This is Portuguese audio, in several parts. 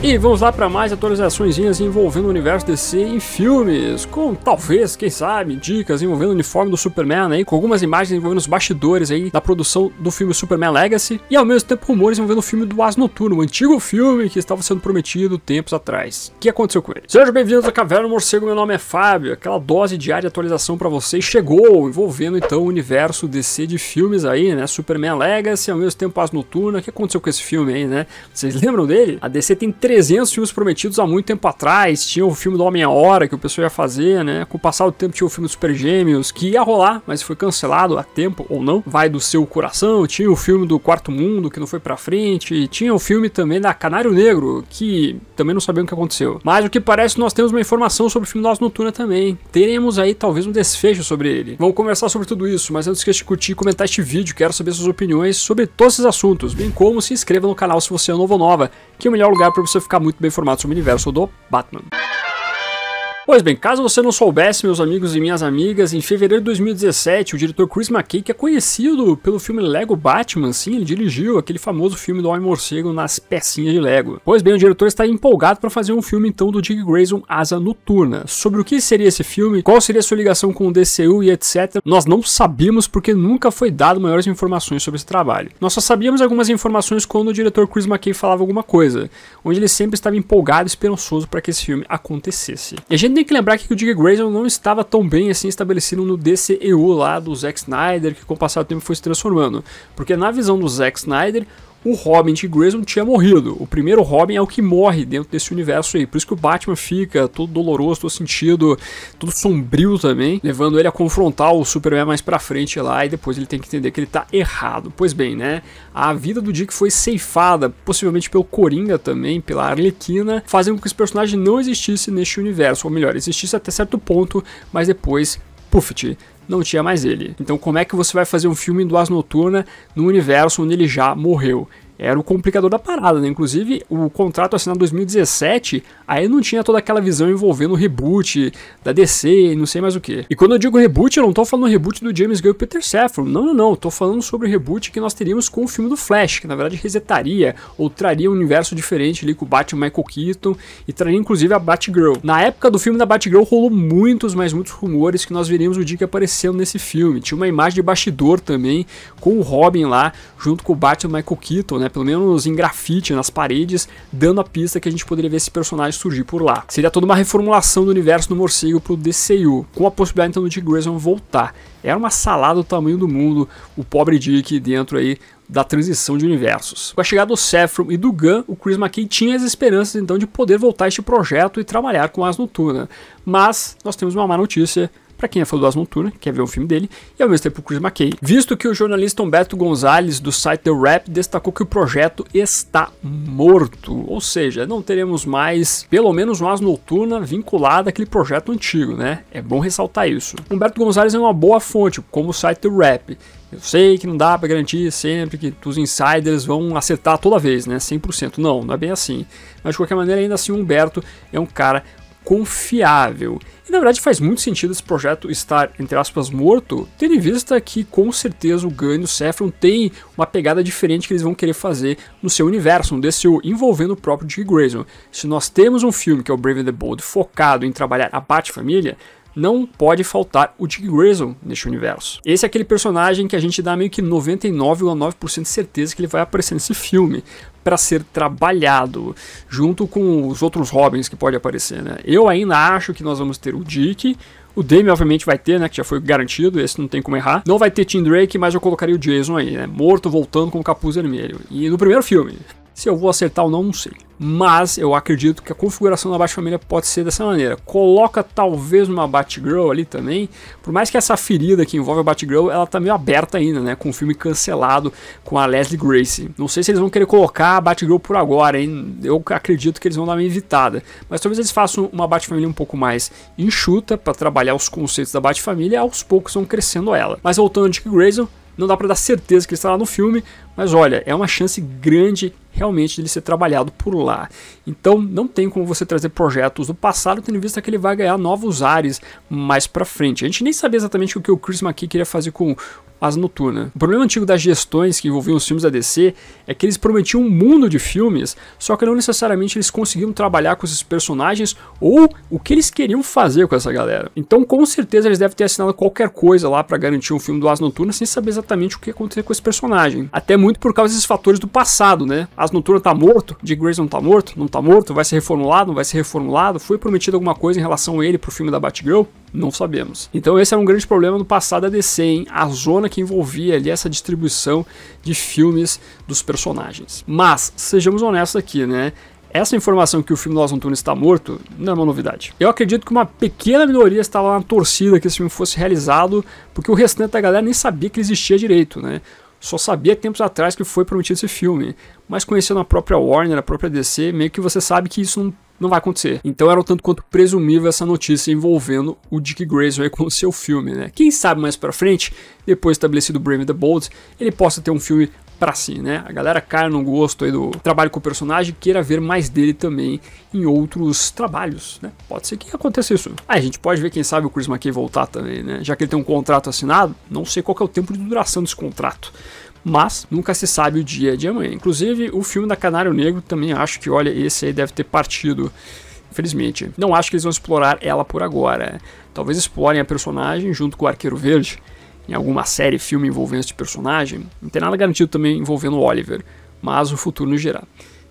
E vamos lá para mais atualizações envolvendo o universo DC em filmes, com talvez, quem sabe, dicas envolvendo o uniforme do Superman aí, com algumas imagens envolvendo os bastidores aí da produção do filme Superman Legacy, e ao mesmo tempo rumores envolvendo o filme do As Noturno, um antigo filme que estava sendo prometido tempos atrás. O que aconteceu com ele? Sejam bem-vindos à Caverna Morcego, meu nome é Fábio, aquela dose diária de atualização para vocês chegou, envolvendo então o universo DC de filmes aí, né, Superman Legacy, ao mesmo tempo As Noturno, o que aconteceu com esse filme aí, né? Vocês lembram dele? A DC tem 300 filmes prometidos há muito tempo atrás. Tinha o filme do Homem-Hora que o pessoal ia fazer, né? Com o passar do tempo tinha o filme dos Super Gêmeos que ia rolar, mas foi cancelado a tempo ou não. Vai do seu coração. Tinha o filme do Quarto Mundo que não foi pra frente. Tinha o filme também da Canário Negro que também não sabemos o que aconteceu. Mas o que parece, nós temos uma informação sobre o filme Nós Noturna também. Teremos aí talvez um desfecho sobre ele. Vamos conversar sobre tudo isso, mas não esqueça de curtir e comentar este vídeo. Quero saber suas opiniões sobre todos esses assuntos, bem como se inscreva no canal se você é novo ou nova, que é o melhor lugar para você você ficar muito bem informado sobre o universo do Batman. Pois bem, caso você não soubesse, meus amigos e minhas amigas, em fevereiro de 2017, o diretor Chris McKay, que é conhecido pelo filme Lego Batman, sim, ele dirigiu aquele famoso filme do Homem-Morcego nas pecinhas de Lego. Pois bem, o diretor está empolgado para fazer um filme então do Dick Grayson Asa Noturna. Sobre o que seria esse filme, qual seria a sua ligação com o DCU e etc, nós não sabíamos porque nunca foi dado maiores informações sobre esse trabalho. Nós só sabíamos algumas informações quando o diretor Chris McKay falava alguma coisa, onde ele sempre estava empolgado e esperançoso para que esse filme acontecesse. E a gente tem que lembrar que o Dick Grayson não estava tão bem assim estabelecido no DCEU lá do Zack Snyder, que com o passar do tempo foi se transformando. Porque na visão do Zack Snyder, o Robin de Grayson tinha morrido. O primeiro Robin é o que morre dentro desse universo aí. Por isso que o Batman fica todo doloroso, todo sentido, todo sombrio também, levando ele a confrontar o Superman mais pra frente lá e depois ele tem que entender que ele tá errado. Pois bem, né? A vida do Dick foi ceifada, possivelmente pelo Coringa também, pela Arlequina, fazendo com que esse personagem não existisse neste universo. Ou melhor, existisse até certo ponto, mas depois Puffet não tinha mais ele. Então, como é que você vai fazer um filme do Asa Noturna num universo onde ele já morreu? era o complicador da parada, né? Inclusive, o contrato assinado em 2017, aí não tinha toda aquela visão envolvendo o reboot da DC e não sei mais o que. E quando eu digo reboot, eu não tô falando reboot do James Gunn e Peter Safran, não, não, não, tô falando sobre o reboot que nós teríamos com o filme do Flash, que na verdade resetaria ou traria um universo diferente ali com o Batman Michael Keaton e traria inclusive a Batgirl. Na época do filme da Batgirl rolou muitos, mas muitos rumores que nós veríamos o dia que apareceu nesse filme. Tinha uma imagem de bastidor também com o Robin lá, junto com o Batman Michael Keaton, né? né? Pelo menos em grafite, nas paredes, dando a pista que a gente poderia ver esse personagem surgir por lá. Seria toda uma reformulação do universo do morcego pro DCU, com a possibilidade então do Dick Grayson voltar. Era uma salada do tamanho do mundo, o pobre Dick dentro aí da transição de universos. Com a chegada do Sephiroth e do Gun, o Chris McKay tinha as esperanças então de poder voltar a este projeto e trabalhar com as Noturna. Mas nós temos uma má notícia, para quem é fã do Asmontura, quer ver o filme dele, e ao mesmo tempo o Chris McKay, visto que o jornalista Humberto Gonzalez do site The Rap destacou que o projeto está morto, ou seja, não teremos mais, pelo menos no As Noturna, vinculado àquele projeto antigo, né? É bom ressaltar isso. Humberto Gonzalez é uma boa fonte, como o site The Rap, eu sei que não dá para garantir sempre que os insiders vão acertar toda vez, né? 100%. Não, não é bem assim. Mas de qualquer maneira, ainda assim, o Humberto é um cara confiável. E na verdade faz muito sentido esse projeto estar, entre aspas, morto, tendo em vista que com certeza o Gunn e o Saffron têm uma pegada diferente que eles vão querer fazer no seu universo, no DCU, envolvendo o próprio Dick Grayson. Se nós temos um filme que é o Brave and the Bold focado em trabalhar a parte família não pode faltar o Dick Grayson neste universo. Esse é aquele personagem que a gente dá meio que 99,9% de certeza que ele vai aparecer nesse filme para ser trabalhado junto com os outros Robins que pode aparecer, né? Eu ainda acho que nós vamos ter o Dick, o Demi, obviamente, vai ter, né? Que já foi garantido, esse não tem como errar. Não vai ter Tim Drake, mas eu colocaria o Jason aí, né? Morto, voltando com o capuz vermelho. E no primeiro filme. Se eu vou acertar ou não, não sei. Mas eu acredito que a configuração da Batfamília pode ser dessa maneira. Coloca talvez uma Batgirl ali também. Por mais que essa ferida que envolve a Batgirl, ela tá meio aberta ainda, né? Com o filme cancelado com a Leslie Grace. Não sei se eles vão querer colocar a Batgirl por agora, hein? Eu acredito que eles vão dar uma evitada. Mas talvez eles façam uma Batfamília um pouco mais enxuta para trabalhar os conceitos da Batfamília e aos poucos vão crescendo ela. Mas voltando a Dick Grayson, não dá para dar certeza que ele está lá no filme, mas olha, é uma chance grande realmente dele ser trabalhado por lá. Então não tem como você trazer projetos do passado, tendo em vista que ele vai ganhar novos ares mais para frente. A gente nem sabia exatamente o que o Chris McKee queria fazer com as Noturnas. O problema antigo das gestões que envolviam os filmes da DC é que eles prometiam um mundo de filmes, só que não necessariamente eles conseguiam trabalhar com esses personagens ou o que eles queriam fazer com essa galera. Então, com certeza, eles devem ter assinado qualquer coisa lá para garantir um filme do As Noturnas sem saber exatamente o que ia acontecer com esse personagem. Até muito muito por causa desses fatores do passado, né? As Noturna tá morto, de Grayson tá morto, não tá morto, vai ser reformulado, não vai ser reformulado, foi prometido alguma coisa em relação a ele pro filme da Batgirl? Não sabemos. Então esse era é um grande problema no passado da DC, hein? A zona que envolvia ali essa distribuição de filmes dos personagens. Mas, sejamos honestos aqui, né? Essa informação que o filme do Las está morto não é uma novidade. Eu acredito que uma pequena minoria estava na torcida que esse filme fosse realizado, porque o restante da galera nem sabia que ele existia direito, né? Só sabia tempos atrás que foi prometido esse filme, mas conhecendo a própria Warner, a própria DC, meio que você sabe que isso não, não vai acontecer. Então era o tanto quanto presumível essa notícia envolvendo o Dick Grayson aí com o seu filme, né? Quem sabe mais para frente, depois estabelecido Brave the Bold, ele possa ter um filme para si, né? A galera cai no gosto aí do trabalho com o personagem, queira ver mais dele também em outros trabalhos, né? Pode ser que aconteça isso. Ah, a gente pode ver, quem sabe, o Chris McKay voltar também, né? Já que ele tem um contrato assinado, não sei qual é o tempo de duração desse contrato mas nunca se sabe o dia de amanhã. Inclusive, o filme da Canário Negro também acho que, olha, esse aí deve ter partido. Infelizmente, não acho que eles vão explorar ela por agora. Talvez explorem a personagem junto com o Arqueiro Verde, em alguma série, filme envolvendo este personagem. Não tem nada garantido também envolvendo o Oliver, mas o futuro nos gerar.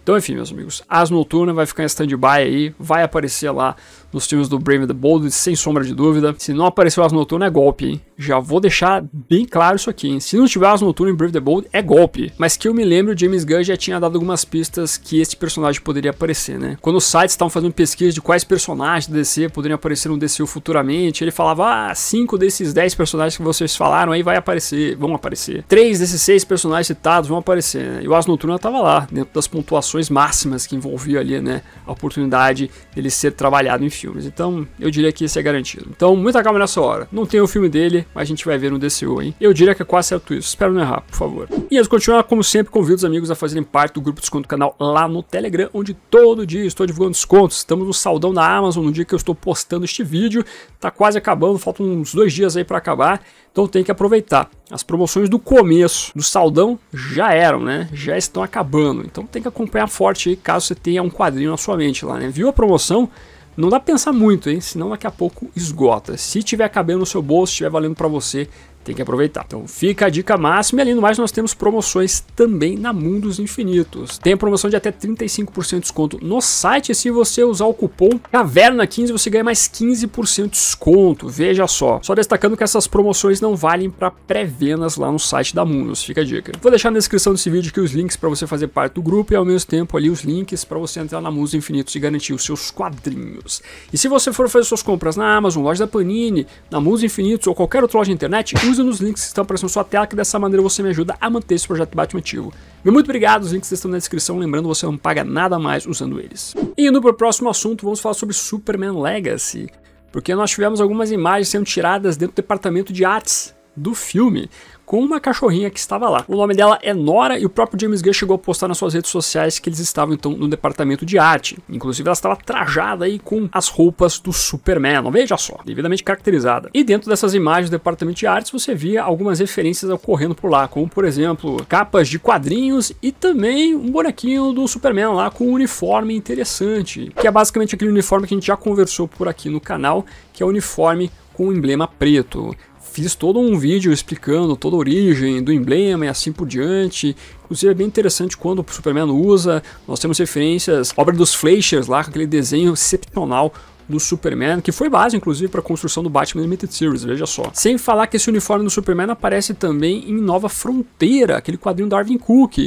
Então, enfim, meus amigos, As Noturna vai ficar em stand-by aí, vai aparecer lá nos filmes do Brave the Bold, sem sombra de dúvida. Se não apareceu as noturno, é golpe, hein? Já vou deixar bem claro isso aqui, hein? Se não tiver as noturno em Brave the Bold, é golpe. Mas que eu me lembro, James Gunn já tinha dado algumas pistas que este personagem poderia aparecer, né? Quando os sites estavam fazendo pesquisa de quais personagens do DC poderiam aparecer no DCU futuramente, ele falava, ah, 5 desses 10 personagens que vocês falaram aí vai aparecer, vão aparecer. 3 desses 6 personagens citados vão aparecer, né? E o As Noturna tava lá, dentro das pontuações máximas que envolvia ali, né? A oportunidade dele ser trabalhado em filme filmes. Então, eu diria que isso é garantido. Então, muita calma nessa hora. Não tem o filme dele, mas a gente vai ver no DCU, hein? Eu diria que é quase certo isso. Espero não errar, por favor. E antes de continuar, como sempre, convido os amigos a fazerem parte do grupo Desconto Canal lá no Telegram, onde todo dia estou divulgando descontos. Estamos no saldão da Amazon no dia que eu estou postando este vídeo. Tá quase acabando, faltam uns dois dias aí para acabar. Então tem que aproveitar. As promoções do começo do saldão já eram, né? Já estão acabando. Então tem que acompanhar forte aí caso você tenha um quadrinho na sua mente lá, né? Viu a promoção? Não dá pra pensar muito, hein? Senão daqui a pouco esgota. Se tiver cabelo no seu bolso, estiver valendo para você, tem que aproveitar. Então fica a dica máxima e além do mais nós temos promoções também na Mundos Infinitos. Tem a promoção de até 35% de desconto no site se você usar o cupom CAVERNA15 você ganha mais 15% de desconto, veja só. Só destacando que essas promoções não valem para pré-vendas lá no site da Mundos, fica a dica. Vou deixar na descrição desse vídeo aqui os links para você fazer parte do grupo e ao mesmo tempo ali os links para você entrar na Mundos Infinitos e garantir os seus quadrinhos. E se você for fazer suas compras na Amazon, loja da Panini, na Mundos Infinitos ou qualquer outra loja de internet, use nos links que estão aparecendo na sua tela, que dessa maneira você me ajuda a manter esse projeto Batman ativo. muito obrigado, os links estão na descrição, lembrando você não paga nada mais usando eles. E indo para o próximo assunto, vamos falar sobre Superman Legacy, porque nós tivemos algumas imagens sendo tiradas dentro do departamento de artes do filme com uma cachorrinha que estava lá. O nome dela é Nora e o próprio James Gunn chegou a postar nas suas redes sociais que eles estavam então no departamento de arte. Inclusive ela estava trajada aí com as roupas do Superman, veja só, devidamente caracterizada. E dentro dessas imagens do departamento de artes você via algumas referências ocorrendo por lá, como por exemplo capas de quadrinhos e também um bonequinho do Superman lá com um uniforme interessante, que é basicamente aquele uniforme que a gente já conversou por aqui no canal, que é o uniforme com o emblema preto fiz todo um vídeo explicando toda a origem do emblema e assim por diante. Inclusive é bem interessante quando o Superman usa, nós temos referências, obra dos Fleischers lá, com aquele desenho excepcional do Superman, que foi base inclusive para a construção do Batman Limited Series, veja só. Sem falar que esse uniforme do Superman aparece também em Nova Fronteira, aquele quadrinho da Arvin Cook,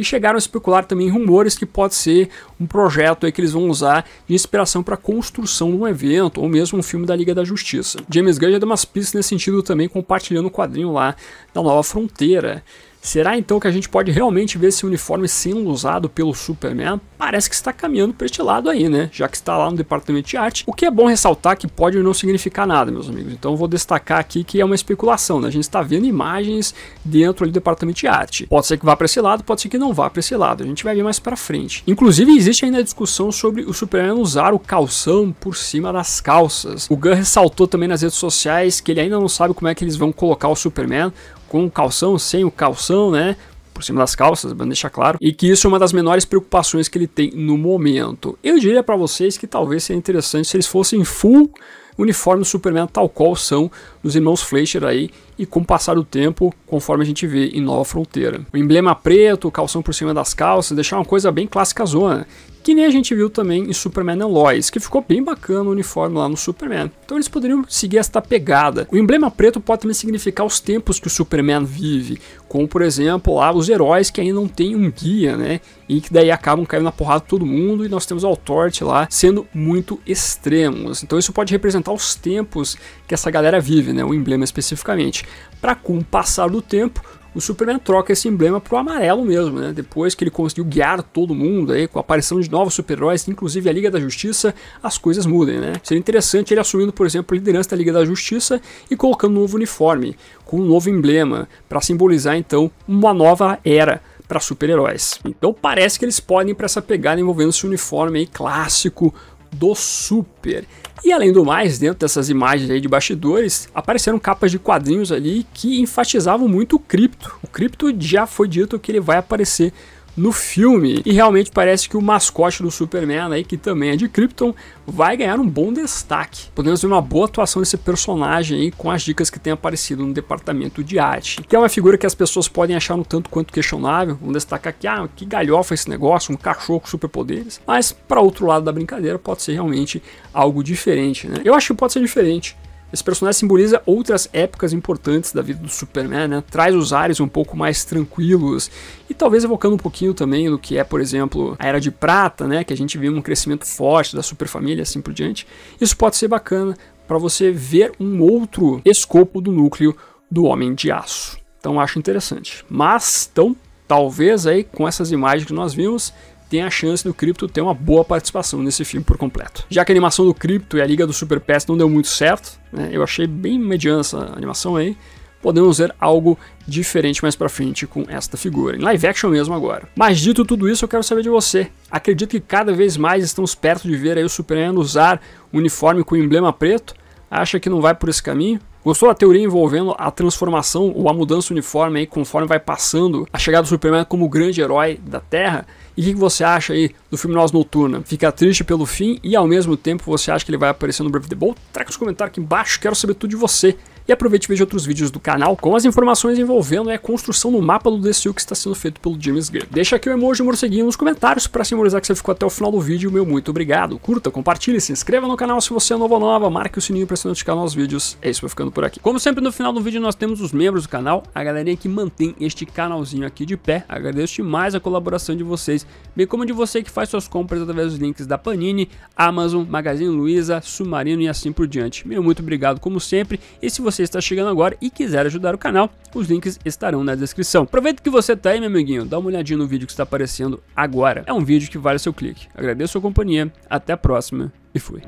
e chegaram a especular também rumores que pode ser um projeto aí que eles vão usar de inspiração para a construção de um evento ou mesmo um filme da Liga da Justiça. James Gunn já deu umas pistas nesse sentido também, compartilhando o quadrinho lá da Nova Fronteira. Será então que a gente pode realmente ver esse uniforme sendo usado pelo Superman? Parece que está caminhando para este lado aí, né? Já que está lá no departamento de arte. O que é bom ressaltar que pode não significar nada, meus amigos. Então vou destacar aqui que é uma especulação, né? A gente está vendo imagens dentro do departamento de arte. Pode ser que vá para esse lado, pode ser que não vá para esse lado. A gente vai ver mais para frente. Inclusive existe ainda a discussão sobre o Superman usar o calção por cima das calças. O Gunn ressaltou também nas redes sociais que ele ainda não sabe como é que eles vão colocar o Superman com calção, sem o calção, né? Por cima das calças, para deixar claro, e que isso é uma das menores preocupações que ele tem no momento. Eu diria para vocês que talvez seria interessante se eles fossem full uniforme do Superman, tal qual são os irmãos Fleischer aí, e com o passar do tempo, conforme a gente vê em Nova Fronteira. O emblema preto, o calção por cima das calças, deixar uma coisa bem clássica zona. Que nem a gente viu também em Superman and Lois, que ficou bem bacana o uniforme lá no Superman. Então eles poderiam seguir esta pegada. O emblema preto pode também significar os tempos que o Superman vive, como por exemplo lá os heróis que ainda não têm um guia, né? E que daí acabam caindo na porrada todo mundo, e nós temos o Torte lá sendo muito extremos. Então isso pode representar os tempos que essa galera vive, né? O emblema especificamente. Para com o passar do tempo, o Superman troca esse emblema pro amarelo mesmo, né? Depois que ele conseguiu guiar todo mundo aí, com a aparição de novos super-heróis, inclusive a Liga da Justiça, as coisas mudem, né? Seria interessante ele assumindo, por exemplo, a liderança da Liga da Justiça e colocando um novo uniforme, com um novo emblema, para simbolizar então uma nova era para super-heróis. Então parece que eles podem ir para essa pegada envolvendo esse uniforme aí clássico do Super. E além do mais, dentro dessas imagens aí de bastidores, apareceram capas de quadrinhos ali que enfatizavam muito o cripto. O cripto já foi dito que ele vai aparecer no filme. E realmente parece que o mascote do Superman aí, que também é de Krypton, vai ganhar um bom destaque. Podemos ver uma boa atuação desse personagem aí com as dicas que tem aparecido no departamento de arte. Que é uma figura que as pessoas podem achar um tanto quanto questionável. Vamos destacar aqui, ah, que galhofa esse negócio, um cachorro com superpoderes. Mas para outro lado da brincadeira pode ser realmente algo diferente, né? Eu acho que pode ser diferente. Esse personagem simboliza outras épocas importantes da vida do Superman, né? traz os ares um pouco mais tranquilos e talvez evocando um pouquinho também do que é, por exemplo, a Era de Prata, né? que a gente viu um crescimento forte da superfamília assim por diante. Isso pode ser bacana para você ver um outro escopo do núcleo do Homem de Aço. Então acho interessante. Mas, então, talvez aí com essas imagens que nós vimos, tem a chance do Crypto ter uma boa participação nesse filme por completo. Já que a animação do Crypto e a Liga do Super Pets não deu muito certo, né, eu achei bem mediana essa animação aí, podemos ver algo diferente mais para frente com esta figura, em live action mesmo agora. Mas dito tudo isso, eu quero saber de você. Acredito que cada vez mais estamos perto de ver aí o Superman usar um uniforme com emblema preto? Acha que não vai por esse caminho? Gostou da teoria envolvendo a transformação ou a mudança uniforme aí conforme vai passando a chegada do Superman como o grande herói da Terra? E o que, que, você acha aí do filme Nós Noturna? Fica triste pelo fim e ao mesmo tempo você acha que ele vai aparecer no Brave the Bold? Traga os comentários aqui embaixo, quero saber tudo de você e aproveite e veja outros vídeos do canal com as informações envolvendo é, a construção no mapa do DCU que está sendo feito pelo James Gray Deixa aqui o emoji morceguinho nos comentários para simbolizar que você ficou até o final do vídeo, meu muito obrigado. Curta, compartilhe, se inscreva no canal se você é novo ou nova, marque o sininho para se notificar nos vídeos. É isso, vou ficando por aqui. Como sempre no final do vídeo nós temos os membros do canal, a galerinha que mantém este canalzinho aqui de pé. Agradeço demais a colaboração de vocês, bem como de você que faz suas compras através dos links da Panini, Amazon, Magazine Luiza, Submarino e assim por diante. Meu muito obrigado como sempre. E se você você está chegando agora e quiser ajudar o canal, os links estarão na descrição. Aproveita que você está aí, meu amiguinho, dá uma olhadinha no vídeo que está aparecendo agora. É um vídeo que vale seu clique. Agradeço a sua companhia, até a próxima e fui.